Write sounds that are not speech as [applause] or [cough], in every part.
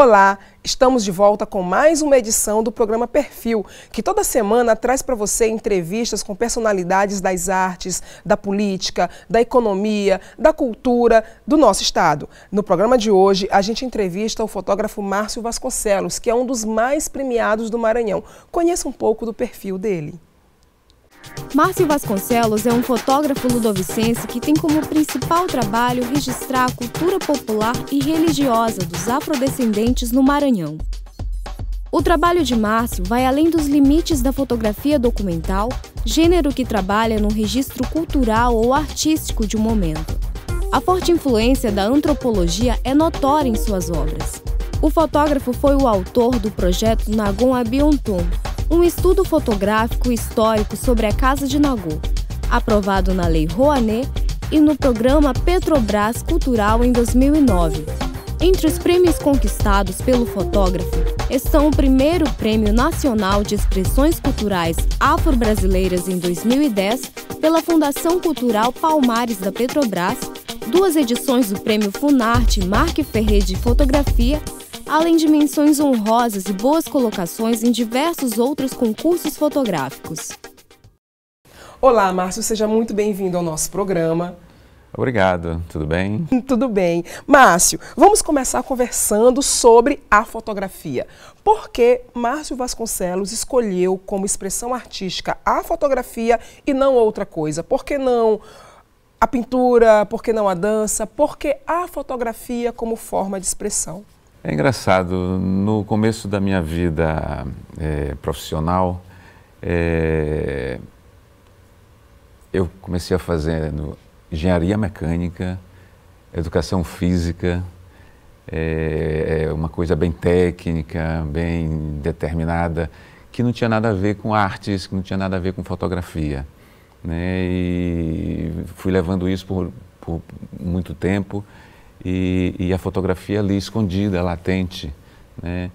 Olá, estamos de volta com mais uma edição do programa Perfil, que toda semana traz para você entrevistas com personalidades das artes, da política, da economia, da cultura do nosso estado. No programa de hoje, a gente entrevista o fotógrafo Márcio Vasconcelos, que é um dos mais premiados do Maranhão. Conheça um pouco do perfil dele. Márcio Vasconcelos é um fotógrafo ludovicense que tem como principal trabalho registrar a cultura popular e religiosa dos afrodescendentes no Maranhão. O trabalho de Márcio vai além dos limites da fotografia documental, gênero que trabalha no registro cultural ou artístico de um momento. A forte influência da antropologia é notória em suas obras. O fotógrafo foi o autor do projeto Nagon Abionton, um estudo fotográfico histórico sobre a Casa de Nagô, aprovado na Lei Rouanet e no programa Petrobras Cultural em 2009. Entre os prêmios conquistados pelo fotógrafo estão o primeiro Prêmio Nacional de Expressões Culturais Afro-Brasileiras em 2010 pela Fundação Cultural Palmares da Petrobras, duas edições do Prêmio Funarte Marque Ferrer de Fotografia além de menções honrosas e boas colocações em diversos outros concursos fotográficos. Olá, Márcio, seja muito bem-vindo ao nosso programa. Obrigado, tudo bem? [laughs] Tudo bem. Márcio, vamos começar conversando sobre a fotografia. Por que Márcio Vasconcelos escolheu como expressão artística a fotografia e não outra coisa? Por que não a pintura? Por que não a dança? Por que a fotografia como forma de expressão? É engraçado, no começo da minha vida é, profissional, é, eu comecei a fazer engenharia mecânica, educação física, é, é, uma coisa bem técnica, bem determinada, que não tinha nada a ver com artes, que não tinha nada a ver com fotografia. Né? E fui levando isso por, por muito tempo e, e a fotografia ali escondida, latente. Né?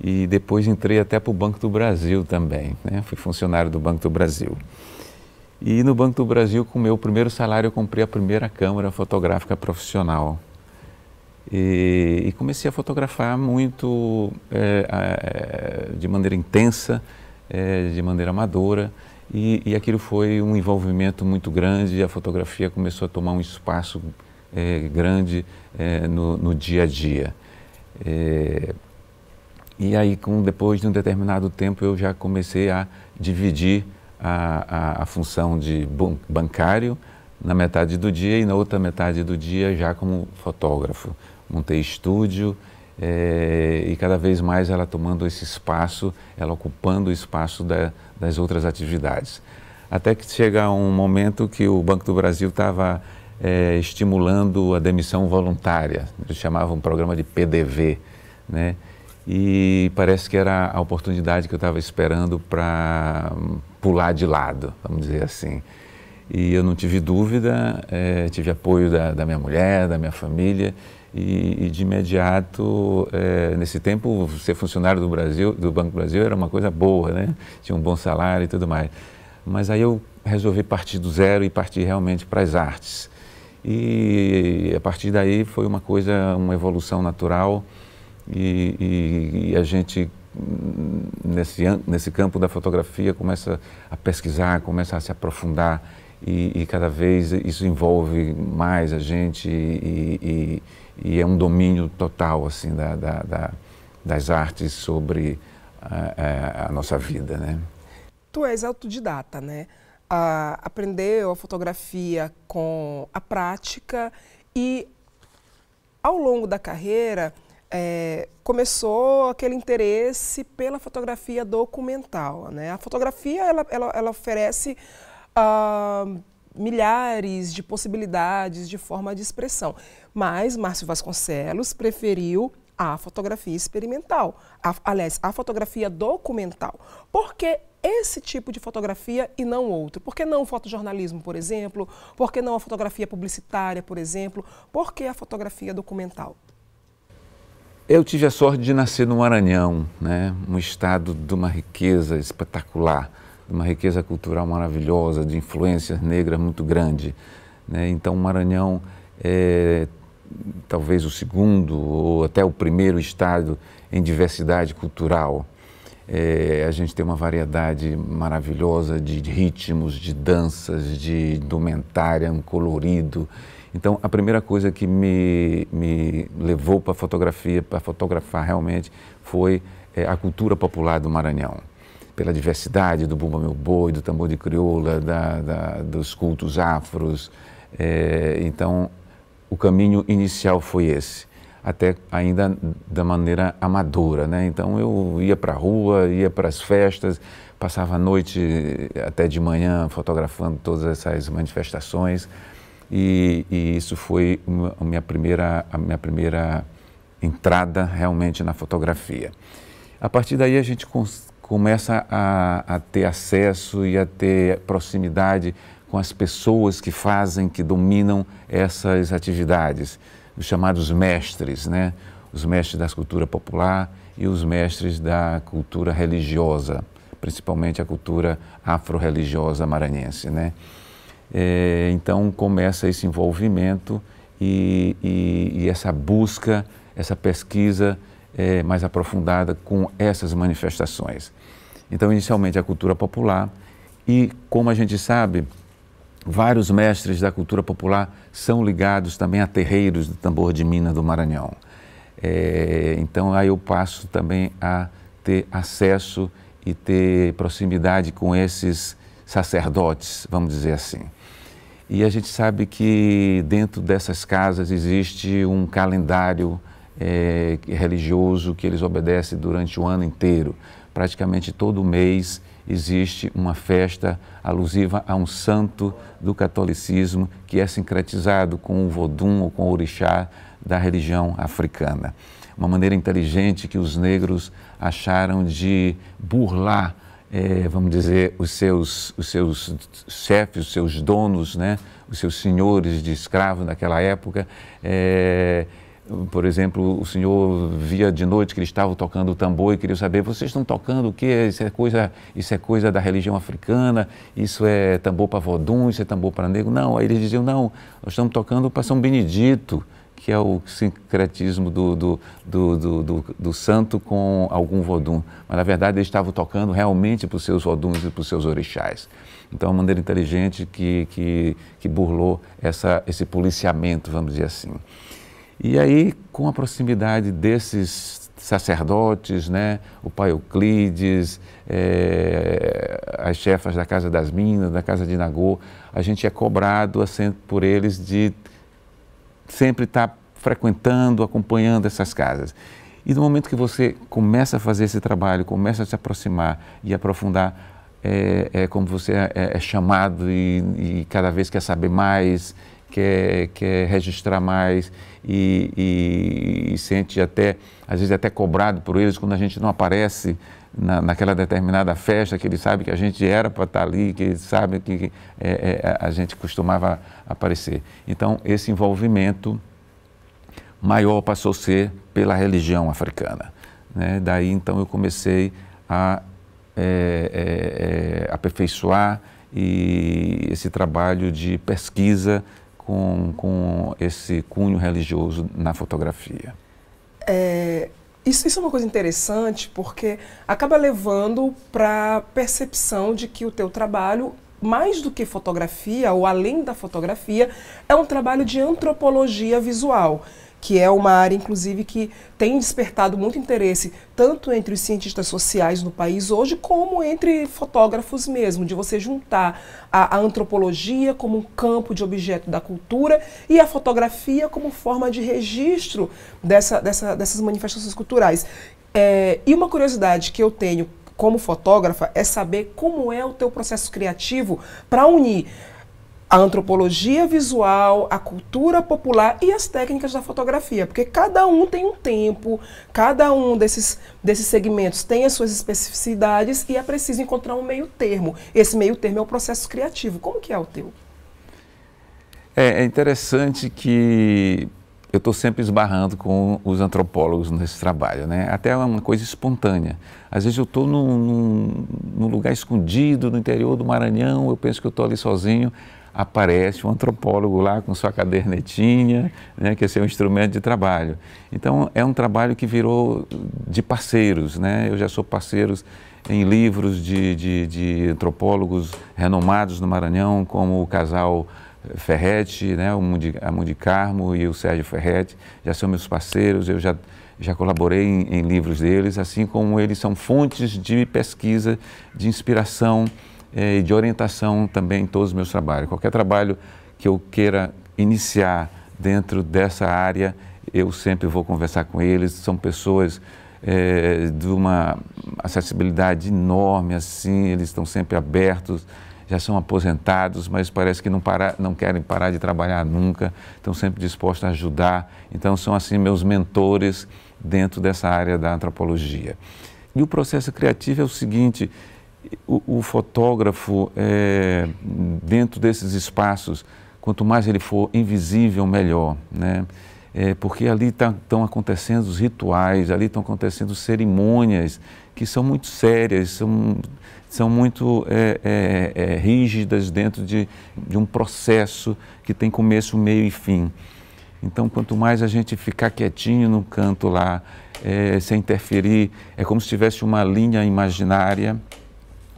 E depois entrei até para o Banco do Brasil também, né? fui funcionário do Banco do Brasil. E no Banco do Brasil, com o meu primeiro salário, eu comprei a primeira câmera fotográfica profissional. E, e comecei a fotografar muito, é, é de maneira intensa, é, de maneira amadora, e, e aquilo foi um envolvimento muito grande. A fotografia começou a tomar um espaço é, grande é, no, no, dia a dia. É, e aí, com, depois de um determinado tempo, eu já comecei a dividir a, a, a função de bancário na metade do dia e na outra metade do dia já como fotógrafo. Montei estúdio é, e cada vez mais ela tomando esse espaço, ela ocupando o espaço da, das outras atividades. Até que chega um momento que o Banco do Brasil estava é, estimulando a demissão voluntária. Eles chamavam um programa de PDV, né? E parece que era a oportunidade que eu estava esperando para hum, pular de lado, vamos dizer assim. E eu não tive dúvida, é, tive apoio da, da, minha mulher, da minha família, e, e de imediato, é, nesse tempo, ser funcionário do Brasil, do Banco do Brasil era uma coisa boa, né? Tinha um bom salário e tudo mais. Mas aí eu resolvi partir do zero e partir realmente para as artes. E a partir daí foi uma coisa, uma evolução natural e, e, e a gente nesse, nesse campo da fotografia começa a pesquisar, começa a se aprofundar e, e cada vez isso envolve mais a gente e, e é um domínio total assim da, da, da das artes sobre a, a, a nossa vida, né? Tu és autodidata, né? a, aprendeu a fotografia com a prática e ao longo da carreira é, começou aquele interesse pela fotografia documental. Né? A fotografia ela, ela, ela oferece uh, milhares de possibilidades de forma de expressão, mas Márcio Vasconcelos preferiu a fotografia experimental, a, aliás, a fotografia documental, porque esse tipo de fotografia e não outro? Por que não o fotojornalismo, por exemplo? Por que não a fotografia publicitária, por exemplo? Por que a fotografia documental? Eu tive a sorte de nascer no Maranhão, né? um estado de uma riqueza espetacular, de uma riqueza cultural maravilhosa, de influências negras muito grande. Né? Então, o Maranhão é talvez o segundo ou até o primeiro estado em diversidade cultural. É, a gente tem uma variedade maravilhosa de ritmos, de danças, de indumentária, um colorido. Então, a primeira coisa que me, me levou para a fotografia, para fotografar realmente, foi é, a cultura popular do Maranhão. Pela diversidade do Bumba Meu Boi, do tambor de crioula, da, da, dos cultos afros. É, então, o caminho inicial foi esse até ainda da maneira amadora, né? Então eu ia para a rua, ia para as festas, passava a noite até de manhã fotografando todas essas manifestações e, e isso foi a minha primeira a minha primeira entrada realmente na fotografia. A partir daí a gente começa a, a ter acesso e a ter proximidade com as pessoas que fazem, que dominam essas atividades os chamados mestres, né? os mestres da cultura popular e os mestres da cultura religiosa, principalmente a cultura afro-religiosa maranhense. Né? É, então começa esse envolvimento e, e, e essa busca, essa pesquisa é, mais aprofundada com essas manifestações. Então, inicialmente, a cultura popular, e como a gente sabe, Vários mestres da cultura popular são ligados também a terreiros do tambor de mina do Maranhão. É, então aí eu passo também a ter acesso e ter proximidade com esses sacerdotes, vamos dizer assim. E a gente sabe que dentro dessas casas existe um calendário é, religioso que eles obedecem durante o ano inteiro. Praticamente todo mês existe uma festa alusiva a um santo do catolicismo que é sincretizado com o vodum ou com o orixá da religião africana. Uma maneira inteligente que os negros acharam de burlar, é, vamos dizer, os seus, os seus chefes, os seus donos, né, os seus senhores de escravos naquela época. É, por exemplo, o senhor via de noite que eles estavam tocando o tambor e queria saber, vocês estão tocando o quê? Isso é coisa, isso é coisa da religião africana, isso é tambor para vodum, isso é tambor para negro. Não, aí eles diziam, não, nós estamos tocando para São Benedito, que é o sincretismo do, do, do, do, do santo com algum vodum. Mas, na verdade, eles estavam tocando realmente para os seus voduns e para os seus orixás. Então, é uma maneira inteligente que, que, que burlou essa, esse policiamento, vamos dizer assim. E aí, com a proximidade desses sacerdotes, né, o pai Euclides, é, as chefas da Casa das Minas, da Casa de Nagô, a gente é cobrado assim, por eles de sempre estar tá frequentando, acompanhando essas casas. E no momento que você começa a fazer esse trabalho, começa a se aproximar e aprofundar, é, é como você é, é, é chamado e, e, cada vez quer saber mais quer, quer registrar mais e, e, e sente até, às vezes até cobrado por eles quando a gente não aparece na, naquela determinada festa que ele sabe que a gente era para estar tá ali, que ele sabe que é, é, a gente costumava aparecer. Então, esse envolvimento maior passou a ser pela religião africana. Né? Daí, então, eu comecei a é, é, é aperfeiçoar e esse trabalho de pesquisa com, com esse cunho religioso na fotografia? É, isso, isso é uma coisa interessante porque acaba levando para a percepção de que o teu trabalho mais do que fotografia, ou além da fotografia, é um trabalho de antropologia visual, que é uma área, inclusive, que tem despertado muito interesse, tanto entre os cientistas sociais no país hoje, como entre fotógrafos mesmo, de você juntar a, a antropologia como um campo de objeto da cultura e a fotografia como forma de registro dessa, dessa, dessas manifestações culturais. É, e uma curiosidade que eu tenho como fotógrafa é saber como é o teu processo criativo para unir a antropologia visual, a cultura popular e as técnicas da fotografia, porque cada um tem um tempo, cada um desses, desses segmentos tem as suas especificidades e é preciso encontrar um meio termo. Esse meio termo é o processo criativo. Como que é o teu? É, é interessante que eu estou sempre esbarrando com os antropólogos nesse trabalho, né? Até é uma coisa espontânea. Às vezes eu estou num, num, num, lugar escondido no interior do Maranhão, eu penso que eu estou ali sozinho aparece um antropólogo lá com sua cadernetinha, né, que é um instrumento de trabalho. Então, é um trabalho que virou de parceiros. Né? Eu já sou parceiro em livros de, de, de antropólogos renomados no Maranhão, como o casal Ferretti, né, o Mundi, a Mundi Carmo e o Sérgio Ferretti, já são meus parceiros, eu já, já colaborei em, em livros deles, assim como eles são fontes de pesquisa, de inspiração, é, e de orientação também em todos os meus trabalhos. Qualquer trabalho que eu queira iniciar dentro dessa área, eu sempre vou conversar com eles. São pessoas é, de uma acessibilidade enorme, assim, eles estão sempre abertos, já são aposentados, mas parece que não, para, não querem parar de trabalhar nunca, estão sempre dispostos a ajudar. Então, são, assim, meus mentores dentro dessa área da antropologia. E o processo criativo é o seguinte: o, o fotógrafo, é, dentro desses espaços, quanto mais ele for invisível, melhor, né? É, porque ali estão tá, acontecendo os rituais, ali estão acontecendo cerimônias que são muito sérias, são, são muito é, é, é, rígidas dentro de, de um processo que tem começo, meio e fim. Então, quanto mais a gente ficar quietinho no canto lá, é, sem interferir, é como se tivesse uma linha imaginária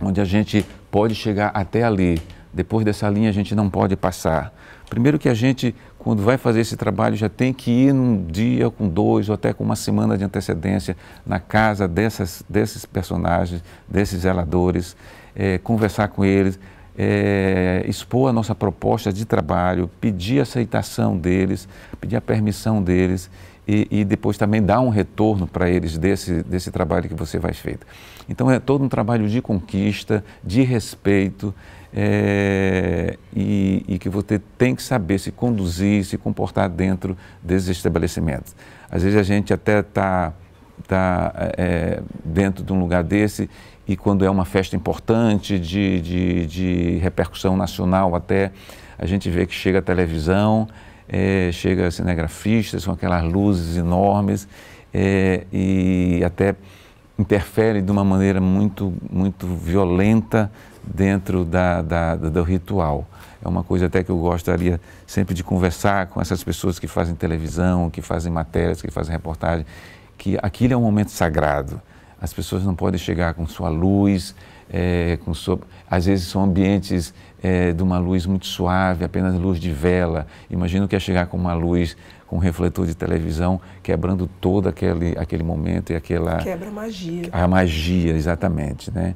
onde a gente pode chegar até ali. Depois dessa linha a gente não pode passar. Primeiro que a gente, quando vai fazer esse trabalho, já tem que ir num dia, com dois ou até com uma semana de antecedência na casa dessas, desses personagens, desses zeladores, é, conversar com eles, é, expor a nossa proposta de trabalho, pedir a aceitação deles, pedir a permissão deles e, e depois também dar um retorno para eles desse, desse trabalho que você vai feito. Então é todo um trabalho de conquista, de respeito é, e, e, que você tem que saber se conduzir, se comportar dentro desses estabelecimentos. Às vezes a gente até está tá, é, dentro de um lugar desse e quando é uma festa importante, de, de, de repercussão nacional até, a gente vê que chega a televisão, é, chega cinegrafistas com aquelas luzes enormes é, e até interfere de uma maneira muito, muito violenta dentro da, da, da, do ritual. É uma coisa até que eu gostaria sempre de conversar com essas pessoas que fazem televisão, que fazem matérias, que fazem reportagem, que aquilo é um momento sagrado as pessoas não podem chegar com sua luz, é, com sua... às vezes são ambientes é, de uma luz muito suave, apenas luz de vela. Imagino que é chegar com uma luz, com um refletor de televisão, quebrando todo aquele, aquele momento e aquela... Quebra a magia. A magia, exatamente, né?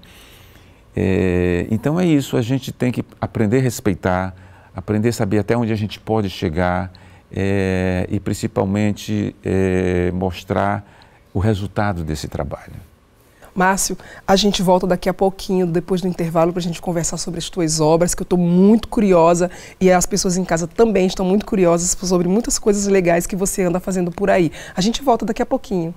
É, então é isso, a gente tem que aprender a respeitar, aprender a saber até onde a gente pode chegar é, e principalmente é, mostrar o resultado desse trabalho. Márcio, a gente volta daqui a pouquinho, depois do intervalo, para a gente conversar sobre as tuas obras, que eu estou muito curiosa e as pessoas em casa também estão muito curiosas sobre muitas coisas legais que você anda fazendo por aí. A gente volta daqui a pouquinho.